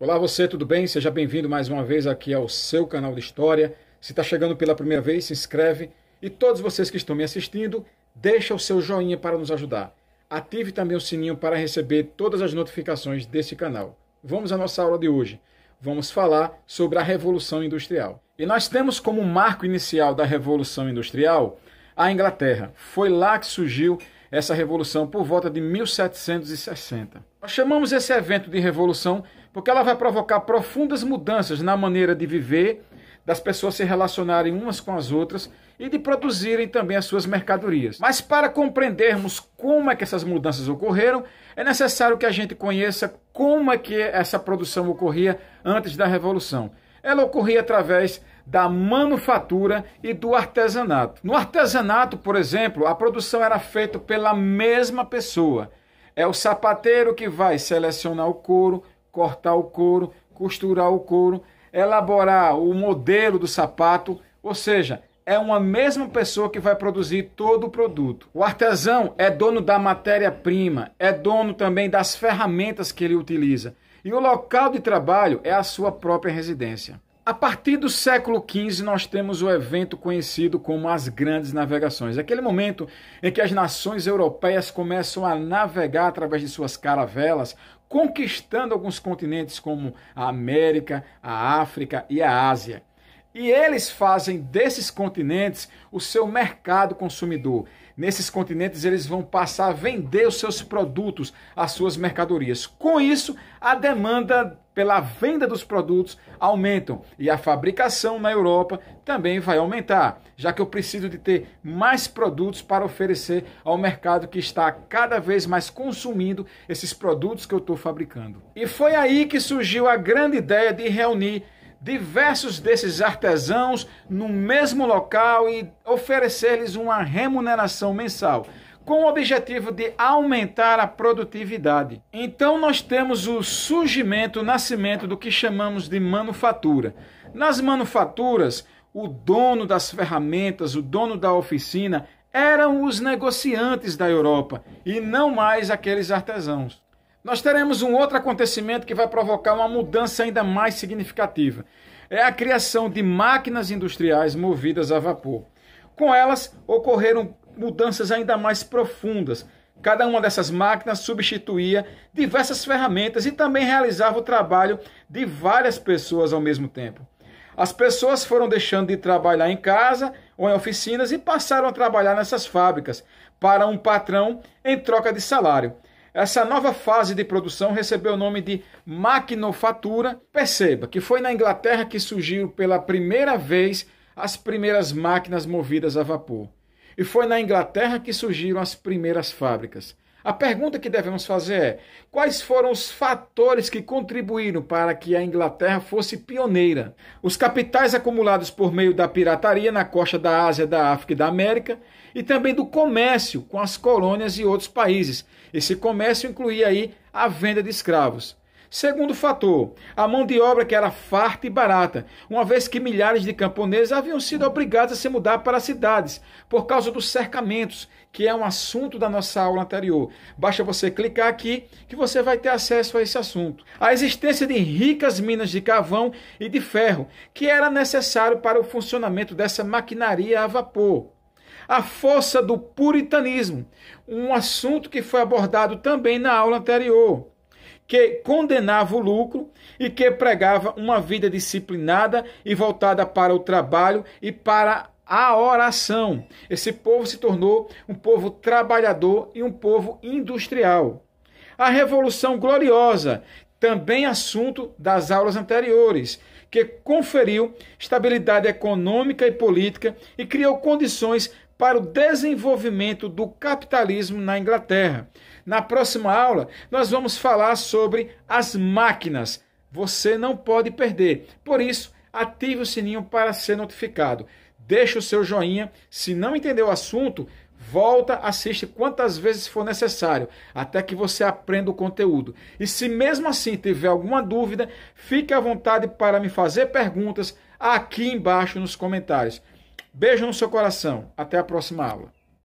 Olá você, tudo bem? Seja bem-vindo mais uma vez aqui ao seu canal de história. Se está chegando pela primeira vez, se inscreve. E todos vocês que estão me assistindo, deixa o seu joinha para nos ajudar. Ative também o sininho para receber todas as notificações desse canal. Vamos à nossa aula de hoje. Vamos falar sobre a Revolução Industrial. E nós temos como marco inicial da Revolução Industrial a Inglaterra. Foi lá que surgiu essa revolução por volta de 1760. Nós chamamos esse evento de revolução porque ela vai provocar profundas mudanças na maneira de viver, das pessoas se relacionarem umas com as outras e de produzirem também as suas mercadorias. Mas para compreendermos como é que essas mudanças ocorreram, é necessário que a gente conheça como é que essa produção ocorria antes da revolução ela ocorria através da manufatura e do artesanato. No artesanato, por exemplo, a produção era feita pela mesma pessoa. É o sapateiro que vai selecionar o couro, cortar o couro, costurar o couro, elaborar o modelo do sapato, ou seja, é uma mesma pessoa que vai produzir todo o produto. O artesão é dono da matéria-prima, é dono também das ferramentas que ele utiliza. E o local de trabalho é a sua própria residência. A partir do século XV, nós temos o evento conhecido como as Grandes Navegações, aquele momento em que as nações europeias começam a navegar através de suas caravelas, conquistando alguns continentes como a América, a África e a Ásia. E eles fazem desses continentes o seu mercado consumidor. Nesses continentes eles vão passar a vender os seus produtos, as suas mercadorias. Com isso, a demanda pela venda dos produtos aumentam e a fabricação na Europa também vai aumentar, já que eu preciso de ter mais produtos para oferecer ao mercado que está cada vez mais consumindo esses produtos que eu estou fabricando. E foi aí que surgiu a grande ideia de reunir diversos desses artesãos no mesmo local e oferecer-lhes uma remuneração mensal, com o objetivo de aumentar a produtividade. Então, nós temos o surgimento, o nascimento do que chamamos de manufatura. Nas manufaturas, o dono das ferramentas, o dono da oficina, eram os negociantes da Europa e não mais aqueles artesãos nós teremos um outro acontecimento que vai provocar uma mudança ainda mais significativa. É a criação de máquinas industriais movidas a vapor. Com elas ocorreram mudanças ainda mais profundas. Cada uma dessas máquinas substituía diversas ferramentas e também realizava o trabalho de várias pessoas ao mesmo tempo. As pessoas foram deixando de trabalhar em casa ou em oficinas e passaram a trabalhar nessas fábricas para um patrão em troca de salário. Essa nova fase de produção recebeu o nome de maquinofatura. Perceba que foi na Inglaterra que surgiu pela primeira vez as primeiras máquinas movidas a vapor. E foi na Inglaterra que surgiram as primeiras fábricas. A pergunta que devemos fazer é: quais foram os fatores que contribuíram para que a Inglaterra fosse pioneira? Os capitais acumulados por meio da pirataria na costa da Ásia, da África e da América, e também do comércio com as colônias e outros países. Esse comércio incluía aí a venda de escravos. Segundo fator, a mão de obra que era farta e barata, uma vez que milhares de camponeses haviam sido obrigados a se mudar para as cidades por causa dos cercamentos, que é um assunto da nossa aula anterior. Basta você clicar aqui que você vai ter acesso a esse assunto. A existência de ricas minas de carvão e de ferro, que era necessário para o funcionamento dessa maquinaria a vapor a força do puritanismo, um assunto que foi abordado também na aula anterior que condenava o lucro e que pregava uma vida disciplinada e voltada para o trabalho e para a oração. Esse povo se tornou um povo trabalhador e um povo industrial. A Revolução Gloriosa, também assunto das aulas anteriores, que conferiu estabilidade econômica e política e criou condições para o desenvolvimento do capitalismo na Inglaterra. Na próxima aula, nós vamos falar sobre as máquinas. Você não pode perder. Por isso, ative o sininho para ser notificado. Deixe o seu joinha. Se não entendeu o assunto, Volta, assiste quantas vezes for necessário, até que você aprenda o conteúdo. E se mesmo assim tiver alguma dúvida, fique à vontade para me fazer perguntas aqui embaixo nos comentários. Beijo no seu coração. Até a próxima aula.